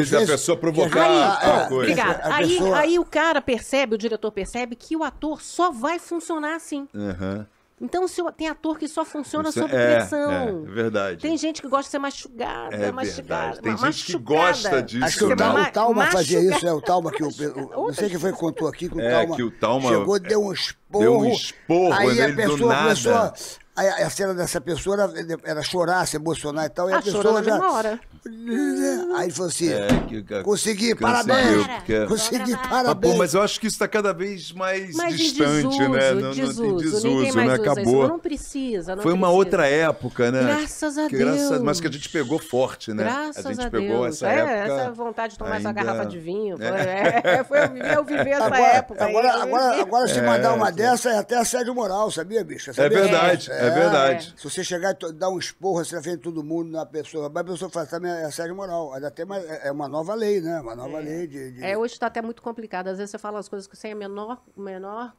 vezes, a pessoa provocar aí, tal é, coisa. Obrigada. Aí, pessoa... aí o cara percebe, o diretor percebe que o ator só vai funcionar assim. Uhum. Então, se tem ator que só funciona Isso, é, sob é, pressão. É, verdade. Tem gente que gosta de ser machucada, é Tem machucada. gente que gosta disso. Acho que né? o, o Talma fazia isso, é O Talma que o, não sei quem foi que contou aqui com o, é, Talma, que o Talma chegou, deu um esporro. Deu um esporro, aí a pessoa começou a, Aí a cena dessa pessoa era, era, chorar, se emocionar e tal. E a, a ah, pessoa já. Hora. Né? Aí ele falou assim: é, que, que, consegui, tá parabéns! Consegui, parabéns! pô, mas eu acho que isso está cada vez mais mas distante, desuso, né? Não, desuso, não, desuso né? Acabou. Isso, não precisa. Não Foi uma outra época, né? Graças a Deus. Graças, mas que a gente pegou forte, né? Graças a gente a pegou essa é, época. Essa vontade de tomar ainda... essa garrafa de vinho. Né? Foi, é. meu foi eu, viver, essa agora, época. Agora, agora, se é, mandar uma dessa é até assédio moral, sabia, bicho? É verdade. É, é, verdade. É. Se você chegar e dar um esporro você assim na todo mundo, na pessoa, mas a pessoa fala, também tá, é assédio moral. Até uma, é, é uma nova lei, né? Uma nova é. lei de, de... É, hoje está até muito complicado. Às vezes você fala as coisas que sem a menor, menor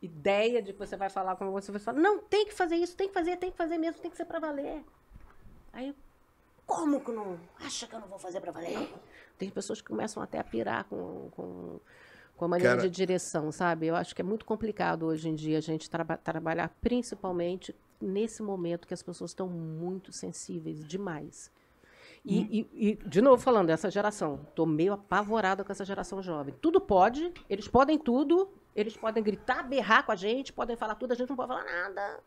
ideia de que você vai falar com você, você fala, não, tem que fazer isso, tem que fazer, tem que fazer mesmo, tem que ser pra valer. Aí, como que não? Acha que eu não vou fazer pra valer? Tem pessoas que começam até a pirar com, com com a maneira Cara... de direção, sabe? Eu acho que é muito complicado hoje em dia a gente tra trabalhar principalmente nesse momento que as pessoas estão muito sensíveis demais. E, hum. e, e, de novo falando, essa geração, tô meio apavorada com essa geração jovem. Tudo pode, eles podem tudo, eles podem gritar, berrar com a gente, podem falar tudo, a gente não pode falar nada.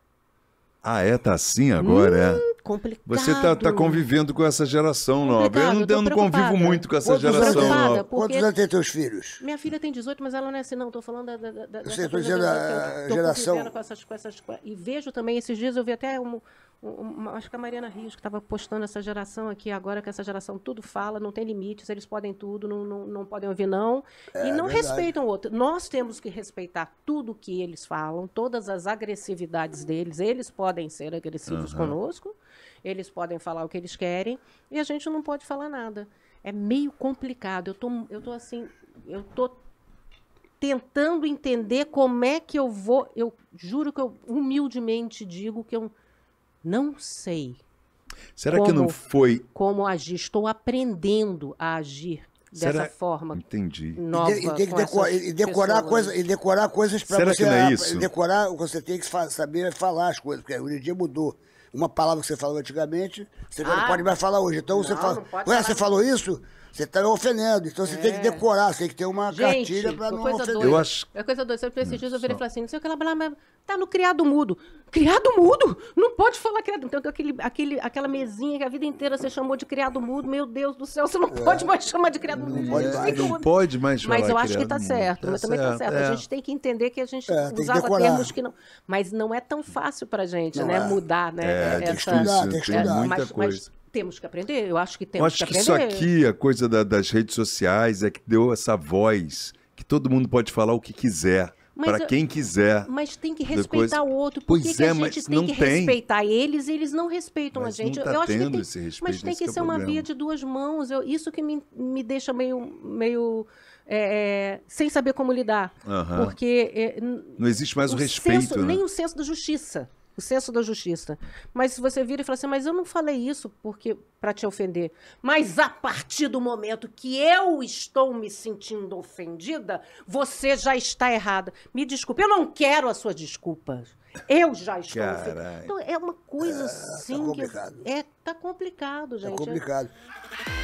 Ah, é? Tá assim agora? É? Hum, complicado. Você está tá convivendo com essa geração nova. Eu não, eu não convivo muito com essa Quantos geração nova. Quantos anos tem teus filhos? Minha filha tem 18, mas ela não é assim, não. Estou falando da, da, da, eu sei, dizendo da, da, geração. Com essas, com essas, e vejo também, esses dias eu vi até um, acho que a Mariana Rios que estava postando essa geração aqui agora que essa geração tudo fala não tem limites eles podem tudo não, não, não podem ouvir não é, e não respeitam o outro nós temos que respeitar tudo que eles falam todas as agressividades deles eles podem ser agressivos uhum. conosco eles podem falar o que eles querem e a gente não pode falar nada é meio complicado eu tô eu tô assim eu tô tentando entender como é que eu vou eu juro que eu humildemente digo que eu não sei. Será como, que não foi? Como agir? Estou aprendendo a agir dessa Será... forma. Entendi. Nova, e, de, e, e decorar coisa, e decorar coisas para você. Será que não é isso? Decorar, você tem que saber falar as coisas, porque o dia mudou. Uma palavra que você falou antigamente, você ah, não pode mais falar hoje. Então não, você fala, ué, você falou isso? Você está ofendendo, então você é. tem que é. decorar, você tem que ter uma Gente, cartilha para não ofender. Doida. Eu acho... É coisa doida. Você esses dias eu virei e falei assim, não sei o que ela mas tá no criado mudo. Criado mudo? Não pode falar criado mudo. Então aquele, aquele, aquela mesinha que a vida inteira você chamou de criado mudo, meu Deus do céu, você não é. pode mais chamar de criado mudo. Não pode, mais, não pode mais chamar Mas eu acho que está certo, mas tá também está certo. É. A gente tem que entender que a gente é, usava termos que não... Mas não é tão fácil pra gente, não né? É. Mudar, né? É, essa... tem que estudar, tem que estudar. muita mas, coisa. Mas, temos que aprender, eu acho que temos acho que, que aprender. Acho que isso aqui, a coisa da, das redes sociais, é que deu essa voz que todo mundo pode falar o que quiser para quem quiser. Mas tem que respeitar o outro. Por que, é, que a gente tem que tem. respeitar eles e eles não respeitam mas a gente? Não tá eu acho que tem, esse respeito, mas tem que, que é ser uma via de duas mãos. Eu, isso que me, me deixa meio. meio é, é sem saber como lidar. Uh -huh. Porque. É, não existe mais o, o respeito. Senso, né? Nem o senso da justiça o senso da justiça. Mas se você vira e fala assim, mas eu não falei isso porque para te ofender. Mas a partir do momento que eu estou me sentindo ofendida, você já está errada. Me desculpe, eu não quero a sua desculpa. Eu já estou ofendida. Então é uma coisa é, tá assim. Tá complicado. Que é, tá complicado, tá gente. Tá complicado. É...